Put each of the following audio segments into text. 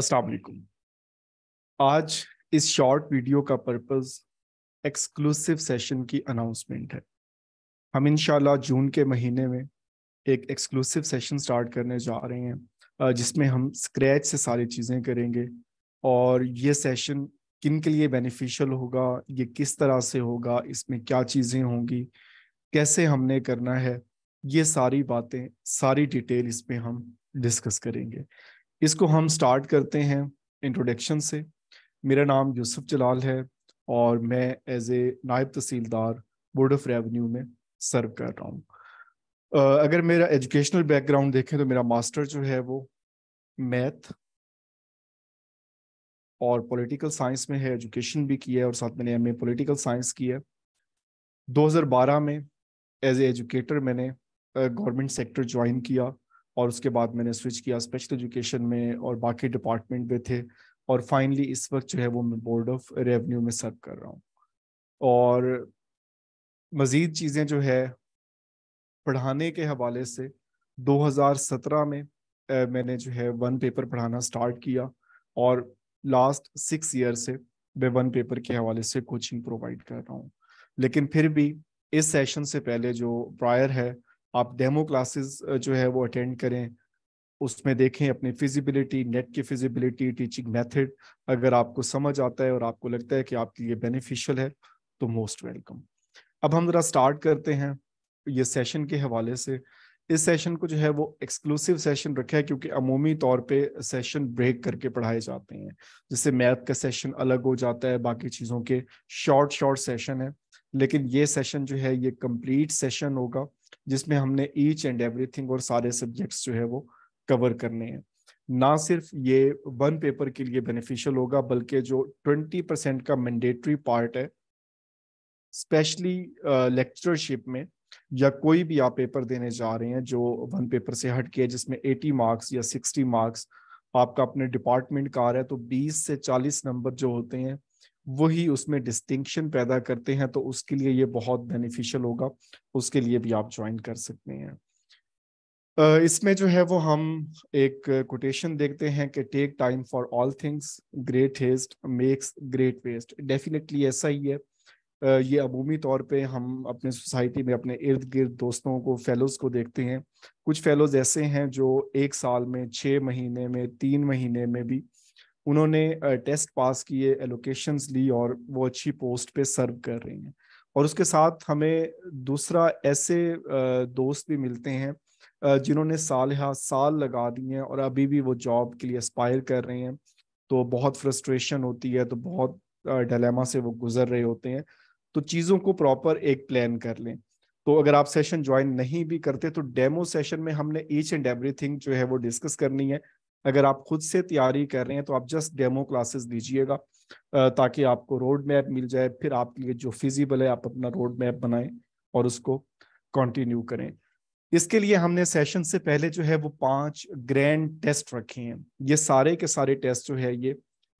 असलकुम आज इस शॉर्ट वीडियो का पर्पस एक्सक्लूसिव सेशन की अनाउंसमेंट है हम इन जून के महीने में एक एक्सक्लूसिव सेशन स्टार्ट करने जा रहे हैं जिसमें हम स्क्रैच से सारी चीज़ें करेंगे और ये सेशन किन के लिए बेनिफिशियल होगा ये किस तरह से होगा इसमें क्या चीज़ें होंगी कैसे हमने करना है ये सारी बातें सारी डिटेल इसमें हम डिस्कस करेंगे इसको हम स्टार्ट करते हैं इंट्रोडक्शन से मेरा नाम यूसुफ जलाल है और मैं एज ए नायब तहसीलदार बोर्ड ऑफ रेवेन्यू में सर्व कर रहा हूँ अगर मेरा एजुकेशनल बैकग्राउंड देखें तो मेरा मास्टर जो है वो मैथ और पॉलिटिकल साइंस में है एजुकेशन भी किया है और साथ मैंने एम ए पोलिटिकल साइंस किया है दो में एज ए एजुकेटर मैंने गवर्नमेंट सेक्टर ज्वाइन किया और उसके बाद मैंने स्विच किया स्पेशल एजुकेशन में और बाकी डिपार्टमेंट में थे और फाइनली इस वक्त जो है वो मैं बोर्ड ऑफ रेवेन्यू में सर्व कर रहा हूँ और मज़ीद चीज़ें जो है पढ़ाने के हवाले से 2017 में ए, मैंने जो है वन पेपर पढ़ाना स्टार्ट किया और लास्ट सिक्स ईयर से मैं वन पेपर के हवाले से कोचिंग प्रोवाइड कर रहा हूँ लेकिन फिर भी इस सेशन से पहले जो प्रायर है आप डेमो क्लासेस जो है वो अटेंड करें उसमें देखें अपनी फिजिबिलिटी नेट की फिजिबिलिटी टीचिंग मेथड अगर आपको समझ आता है और आपको लगता है कि आपके लिए बेनिफिशियल है तो मोस्ट वेलकम अब हम जरा स्टार्ट करते हैं ये सेशन के हवाले से इस सेशन को जो है वो एक्सक्लूसिव सेशन रखा है क्योंकि अमूमी तौर पे सेशन ब्रेक करके पढ़ाए जाते हैं जैसे मैथ का सेशन अलग हो जाता है बाकी चीज़ों के शॉर्ट शॉर्ट सेशन है लेकिन ये सेशन जो है ये कंप्लीट सेशन होगा जिसमें हमने ईच एंड एवरीथिंग और सारे सब्जेक्ट्स जो है वो कवर करने हैं ना सिर्फ ये वन पेपर के लिए बेनिफिशियल होगा बल्कि जो ट्वेंटी परसेंट का मैंडेटरी पार्ट है स्पेशली लेक्चरशिप में या कोई भी आप पेपर देने जा रहे हैं जो वन पेपर से हट के जिसमें 80 मार्क्स या 60 मार्क्स आपका अपने डिपार्टमेंट का आ रहा है तो 20 से 40 नंबर जो होते हैं वही उसमें डिस्टिंक्शन पैदा करते हैं तो उसके लिए ये बहुत बेनिफिशियल होगा उसके लिए भी आप ज्वाइन कर सकते हैं इसमें जो है वो हम एक कोटेशन देखते हैं कि take time for all things great haste makes great waste definitely ऐसा ही है ये अबूमी तौर पे हम अपने सोसाइटी में अपने इर्द गिर्द दोस्तों को फेलोज़ को देखते हैं कुछ फेलोज़ ऐसे हैं जो एक साल में छः महीने में तीन महीने में भी उन्होंने टेस्ट पास किए एलोकेशन ली और वो अच्छी पोस्ट पे सर्व कर रही हैं और उसके साथ हमें दूसरा ऐसे दोस्त भी मिलते हैं जिन्होंने साल हा साल लगा दिए हैं और अभी भी वो जॉब के लिए एस्पायर कर रहे हैं तो बहुत फ्रस्ट्रेशन होती है तो बहुत डलेमा से वो गुजर रहे होते हैं तो चीज़ों को प्रॉपर एक प्लान कर लें तो अगर आप सेशन ज्वाइन नहीं भी करते तो डेमो सेशन में हमने ईच एंड एवरीथिंग जो है वो डिस्कस करनी है अगर आप खुद से तैयारी कर रहे हैं तो आप जस्ट डेमो क्लासेस दीजिएगा ताकि आपको रोड मैप मिल जाए फिर आपके लिए जो फिजिबल है आप अपना रोड मैप बनाएं और उसको कंटिन्यू करें इसके लिए हमने सेशन से पहले जो है वो पांच ग्रैंड टेस्ट रखे हैं ये सारे के सारे टेस्ट जो है ये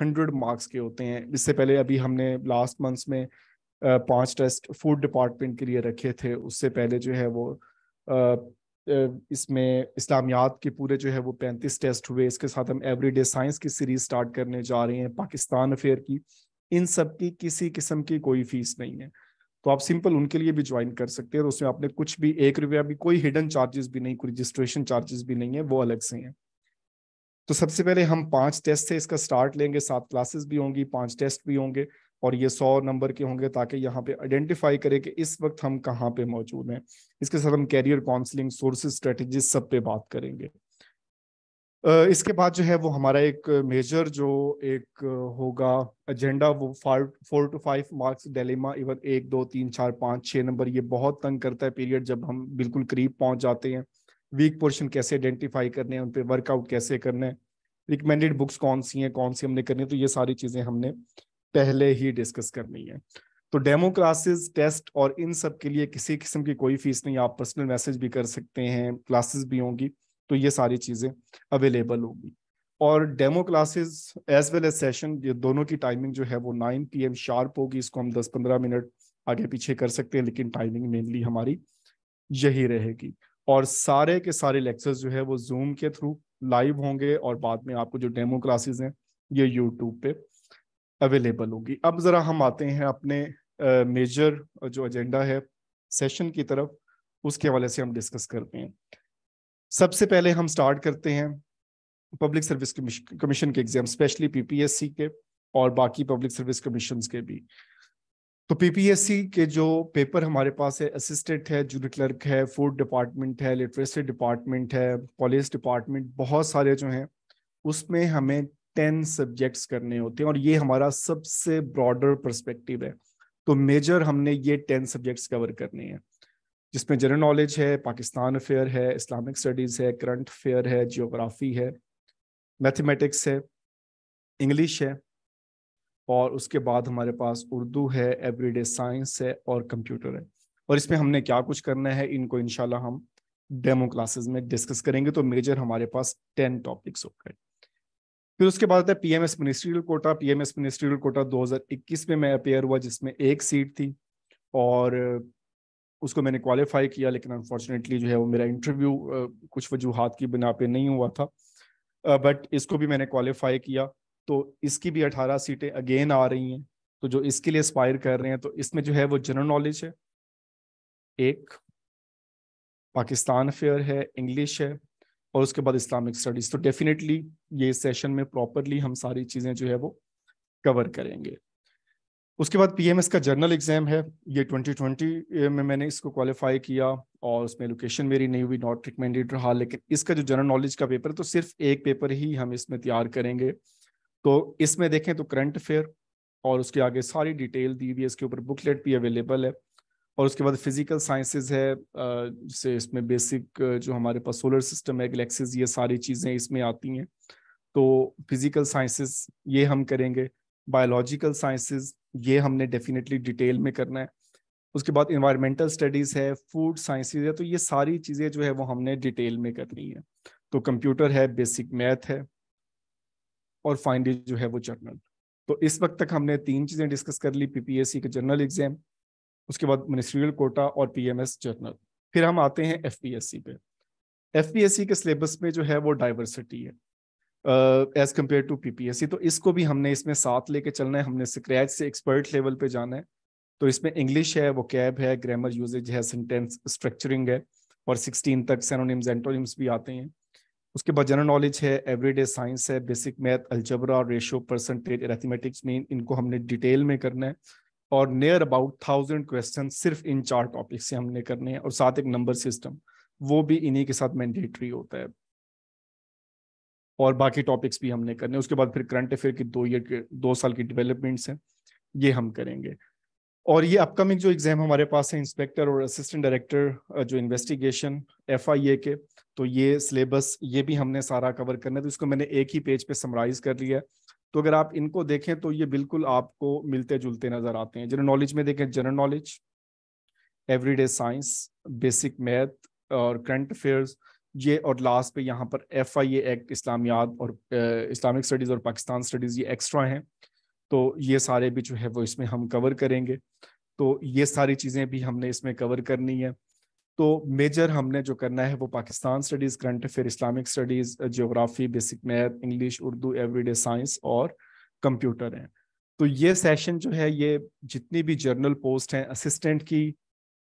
हंड्रेड मार्क्स के होते हैं इससे पहले अभी हमने लास्ट मंथ्स में पांच टेस्ट फूड डिपार्टमेंट के लिए रखे थे उससे पहले जो है वो इसमें इस्लामियात के पूरे जो है वो पैंतीस टेस्ट हुए इसके साथ हम एवरीडे साइंस की सीरीज स्टार्ट करने जा रहे हैं पाकिस्तान अफेयर की इन सब की किसी किस्म की कोई फीस नहीं है तो आप सिंपल उनके लिए भी ज्वाइन कर सकते हैं और उसमें आपने कुछ भी एक रुपया भी कोई हिडन चार्जेस भी नहीं कोई रजिस्ट्रेशन चार्जेस भी नहीं है वो अलग से हैं तो सबसे पहले हम पांच टेस्ट से इसका स्टार्ट लेंगे सात क्लासेस भी होंगी पांच टेस्ट भी होंगे और ये सौ नंबर के होंगे ताकि यहाँ पे आइडेंटिफाई करें कि इस वक्त हम कहाँ पे मौजूद हैं इसके साथ हम कैरियर काउंसलिंग सोर्सेज स्ट्रेटजी सब पे बात करेंगे इसके बाद जो है वो हमारा एक मेजर जो एक होगा एजेंडा वो five four to five marks डेलीमा इवन एक दो तीन चार पाँच छः नंबर ये बहुत तंग करता है पीरियड जब हम बिल्कुल करीब पहुंच जाते हैं वीक पोर्शन कैसे आइडेंटिफाई करने हैं उन पर वर्कआउट कैसे करना है रिकमेंडेड बुक्स कौन सी हैं कौन सी हमने करनी तो ये सारी चीज़ें हमने पहले ही डिस्कस करनी है तो डेमो क्लासेस टेस्ट और इन सब के लिए किसी किस्म की कोई फीस नहीं आप पर्सनल मैसेज भी कर सकते हैं क्लासेस भी होंगी तो ये सारी चीज़ें अवेलेबल होगी और demo classes as well as session ये दोनों की टाइमिंग जो है वो नाइन पी एम शार्प होगी इसको हम दस पंद्रह मिनट आगे पीछे कर सकते हैं लेकिन टाइमिंग मेनली हमारी यही रहेगी और सारे के सारे लेक्चर्स जो है वो जूम के थ्रू लाइव होंगे और बाद में आपको जो डेमो क्लासेस हैं ये यूट्यूब पे अवेलेबल होगी अब ज़रा हम आते हैं अपने मेजर uh, जो एजेंडा है सेशन की तरफ उसके हवाले से हम डिस्कस करते हैं सबसे पहले हम स्टार्ट करते हैं पब्लिक सर्विस कमीशन के एग्जाम स्पेशली पीपीएससी के और बाकी पब्लिक सर्विस कमीशन के भी तो पीपीएससी के जो पेपर हमारे पास है असिस्टेंट है जूनियर क्लर्क है फूड डिपार्टमेंट है लिटरेसी डिपार्टमेंट है पॉलिस डिपार्टमेंट बहुत सारे जो हैं उसमें हमें टेन सब्जेक्ट्स करने होते हैं और ये हमारा सबसे ब्रॉडर परस्पेक्टिव है तो मेजर हमने ये टेन सब्जेक्ट्स कवर करने हैं जिसमें जनरल नॉलेज है पाकिस्तान अफेयर है इस्लामिक स्टडीज़ है करंट अफेयर है जियोग्राफी है मैथमेटिक्स है इंग्लिश है और उसके बाद हमारे पास उर्दू है एवरीडे साइंस है और कंप्यूटर है और इसमें हमने क्या कुछ करना है इनको इनशाला हम डेमो क्लासेस में डिस्कस करेंगे तो मेजर हमारे पास टेन टॉपिक्स हो गए फिर उसके बाद आता है PMS ministerial quota PMS ministerial quota 2021 में मैं अपेयर हुआ जिसमें एक सीट थी और उसको मैंने क्वालिफाई किया लेकिन अनफॉर्चुनेटली जो है वो मेरा इंटरव्यू कुछ वजूहत की बिना पे नहीं हुआ था बट इसको भी मैंने क्वालिफाई किया तो इसकी भी 18 सीटें अगेन आ रही हैं तो जो इसके लिए एस्पायर कर रहे हैं तो इसमें जो है वो जनरल नॉलेज है एक पाकिस्तान फेयर है इंग्लिश है और उसके बाद इस्लामिक स्टडीज तो डेफिनेटली ये सेशन में प्रॉपरली हम सारी चीज़ें जो है वो कवर करेंगे उसके बाद पीएमएस का जर्नल एग्जाम है ये 2020 में मैंने इसको क्वालिफाई किया और उसमें लोकेशन मेरी नहीं हुई नॉट रिकमेंडेड रहा लेकिन इसका जो जनरल नॉलेज का पेपर है तो सिर्फ एक पेपर ही हम इसमें तैयार करेंगे तो इसमें देखें तो करंट अफेयर और उसके आगे सारी डिटेल दी हुई है इसके ऊपर बुकलेट भी अवेलेबल है और उसके बाद फिजिकल साइंसेज है जैसे इसमें बेसिक जो हमारे पास सोलर सिस्टम है गलेक्सीज ये सारी चीज़ें इसमें आती हैं तो फिजिकल साइंसेज ये हम करेंगे बायोलॉजिकल साइंसेज ये हमने डेफिनेटली डिटेल में करना है उसके बाद इन्वायरमेंटल स्टडीज़ है फूड साइंसेज है तो ये सारी चीज़ें जो है वो हमने डिटेल में करनी है तो कंप्यूटर है बेसिक मैथ है और फाइनली जो है वो जर्नल तो इस वक्त तक हमने तीन चीज़ें डिस्कस कर ली पीपीएससी का जर्नल एग्जाम उसके बाद मिनिस्ट्रियल कोटा और पीएमएस जर्नल फिर हम आते हैं एफपीएससी पे एफपीएससी के सिलेबस में जो है वो डाइवर्सिटी है एज कम्पेयर टू पीपीएससी तो इसको भी हमने इसमें साथ लेके चलना है हमने स्क्रैच से एक्सपर्ट लेवल पे जाना है तो इसमें इंग्लिश है वो कैब है ग्रामर यूजेज है सेंटेंस स्ट्रक्चरिंग है और सिक्सटीन तक सेनोनिम्स एंटोनिम्स भी आते हैं उसके बाद जनरल नॉलेज है एवरीडे साइंस है basic math algebra ratio percentage arithmetics main इनको हमने डिटेल में करना है और नियर अबाउट थाउजेंड क्वेश्चन सिर्फ इन चार टॉपिक से हमने करने हैं और साथ एक नंबर सिस्टम वो भी इन्हीं के साथ मैंडेटरी होता है और बाकी टॉपिक्स भी हमने करने उसके बाद फिर करंट अफेयर की दो ईयर के दो साल की डेवलपमेंट्स हैं ये हम करेंगे और ये अपकमिंग जो एग्जाम हमारे पास है इंस्पेक्टर और असिस्टेंट डायरेक्टर जो इन्वेस्टिगेशन एफ के तो ये सिलेबस ये भी हमने सारा कवर करना है तो इसको मैंने एक ही पेज पे समराइज कर लिया है तो अगर आप इनको देखें तो ये बिल्कुल आपको मिलते जुलते नजर आते हैं जनरल नॉलेज में देखें general knowledge everyday science basic math और करंट अफेयर्स ये और लास्ट पे यहाँ पर एफ आई एक्ट इस्लामियात और इस्लामिक स्टडीज़ और पाकिस्तान स्टडीज़ ये एक्स्ट्रा हैं तो ये सारे भी जो है वो इसमें हम कवर करेंगे तो ये सारी चीज़ें भी हमने इसमें कवर करनी है तो मेजर हमने जो करना है वो Pakistan studies current affair Islamic studies geography basic math English Urdu everyday science और कंप्यूटर हैं तो ये सेशन जो है ये जितनी भी जर्नल पोस्ट हैं असिस्टेंट की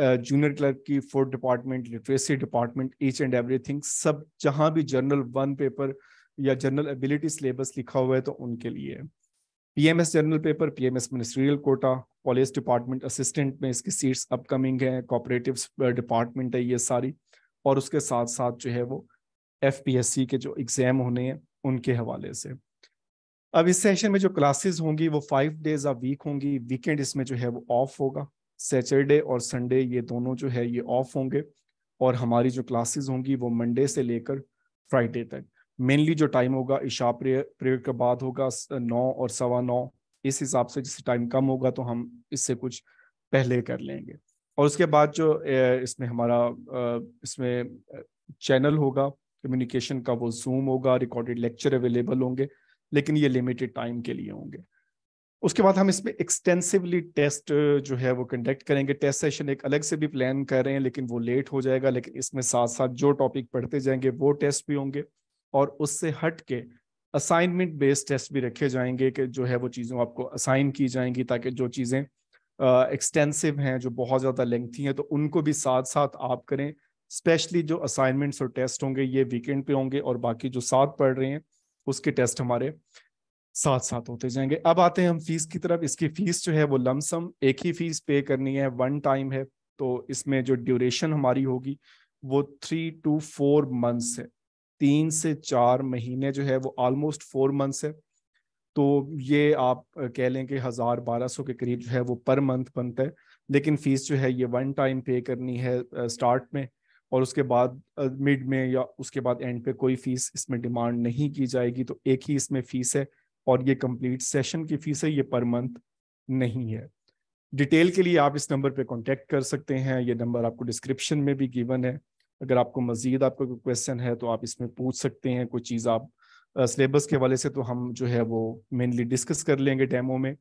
जूनियर क्लर्क की food department literacy department each and every सब जहाँ भी जर्नल वन पेपर या जर्नल एबिलिटी सिलेबस लिखा हुआ है तो उनके लिए PMS general paper PMS ministerial quota college department assistant में इसकी सीट्स अपकमिंग है कॉपरेटिव डिपार्टमेंट है ये सारी और उसके साथ साथ जो है वो एफ के जो एग्जाम होने हैं उनके हवाले से अब इस सेशन में जो क्लासेस होंगी वो फाइव डेज आ वीक होंगी वीकेंड इसमें जो है वो ऑफ होगा सैटरडे और संडे ये दोनों जो है ये ऑफ होंगे और हमारी जो क्लासेस होंगी वो मंडे से लेकर फ्राइडे तक मेनली जो टाइम होगा ईशा प्रेयर के बाद होगा नौ और सवा नौ इस हिसाब से जिससे टाइम कम होगा तो हम इससे कुछ पहले कर लेंगे और उसके बाद जो इसमें हमारा इसमें चैनल होगा कम्युनिकेशन का वो जूम होगा रिकॉर्डेड लेक्चर अवेलेबल होंगे लेकिन ये लिमिटेड टाइम के लिए होंगे उसके बाद हम इसमें एक्सटेंसिवली टेस्ट जो है वो कंडक्ट करेंगे टेस्ट सेशन एक अलग से भी प्लान कर रहे हैं लेकिन वो लेट हो जाएगा लेकिन इसमें साथ साथ जो टॉपिक पढ़ते जाएंगे वो टेस्ट भी होंगे और उससे हट के असाइनमेंट बेस्ड टेस्ट भी रखे जाएंगे कि जो है वो चीज़ों आपको असाइन की जाएंगी ताकि जो चीज़ें एक्सटेंसिव हैं जो बहुत ज़्यादा लेंथी हैं तो उनको भी साथ साथ आप करें स्पेशली जो असाइनमेंट्स और टेस्ट होंगे ये वीकेंड पे होंगे और बाकी जो साथ पढ़ रहे हैं उसके टेस्ट हमारे साथ साथ होते जाएंगे अब आते हैं हम फीस की तरफ इसकी फीस जो है वो लमसम एक ही फीस पे करनी है वन टाइम है तो इसमें जो ड्यूरेशन हमारी होगी वो थ्री टू फोर मंथ्स है तीन से चार महीने जो है वो ऑलमोस्ट फोर मंथ्स है तो ये आप कह लें कि हज़ार बारह सौ के करीब जो है वो पर मंथ बनता है लेकिन फ़ीस जो है ये वन टाइम पे करनी है स्टार्ट में और उसके बाद मिड में या उसके बाद एंड पे कोई फ़ीस इसमें डिमांड नहीं की जाएगी तो एक ही इसमें फ़ीस है और ये कंप्लीट सेशन की फ़ीस है ये पर मंथ नहीं है डिटेल के लिए आप इस नंबर पे कांटेक्ट कर सकते हैं ये नंबर आपको डिस्क्रिप्शन में भी गिवन है अगर आपको मज़ीद आपका कोई क्वेश्चन है तो आप इसमें पूछ सकते हैं कोई चीज़ आप सिलेबस के हवाले से तो हम जो है वो मेनली डिस्कस कर लेंगे डेमो में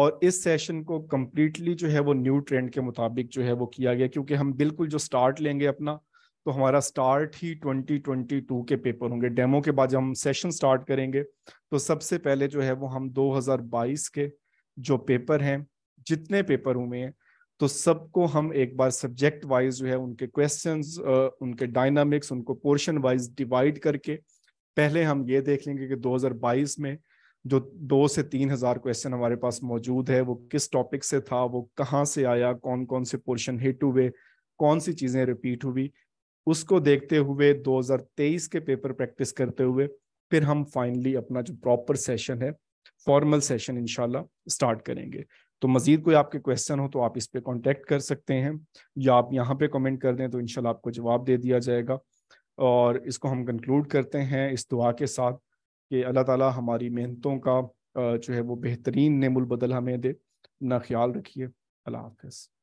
और इस सेशन को कम्प्लीटली जो है वो न्यू ट्रेंड के मुताबिक जो है वो किया गया क्योंकि हम बिल्कुल जो स्टार्ट लेंगे अपना तो हमारा स्टार्ट ही 2022 के पेपर होंगे डेमो के बाद जब हम सेशन स्टार्ट करेंगे तो सबसे पहले जो है वो हम 2022 के जो पेपर हैं जितने पेपर हुए हैं तो सबको हम एक बार सब्जेक्ट वाइज जो है उनके क्वेश्चंस उनके डायनामिक्स उनको पोर्शन वाइज डिवाइड करके पहले हम ये देख लेंगे कि 2022 में जो दो से तीन हजार क्वेश्चन हमारे पास मौजूद है वो किस टॉपिक से था वो कहाँ से आया कौन कौन से पोर्शन हिट हुए कौन सी चीजें रिपीट हुई उसको देखते हुए 2023 के पेपर प्रैक्टिस करते हुए फिर हम फाइनली अपना जो प्रॉपर सेशन है फॉर्मल सेशन इनशाला स्टार्ट करेंगे तो मज़ीद कोई आपके क्वेश्चन हो तो आप इस पर कॉन्टेक्ट कर सकते हैं या आप यहाँ पे कमेंट कर दें तो इन आपको जवाब दे दिया जाएगा और इसको हम कंक्लूड करते हैं इस दुआ के साथ कि अल्लाह ताला हमारी मेहनतों का जो है वो बेहतरीन नेमुल बदल हमें दे अपना ख्याल रखिए अल्लाह हाफिज़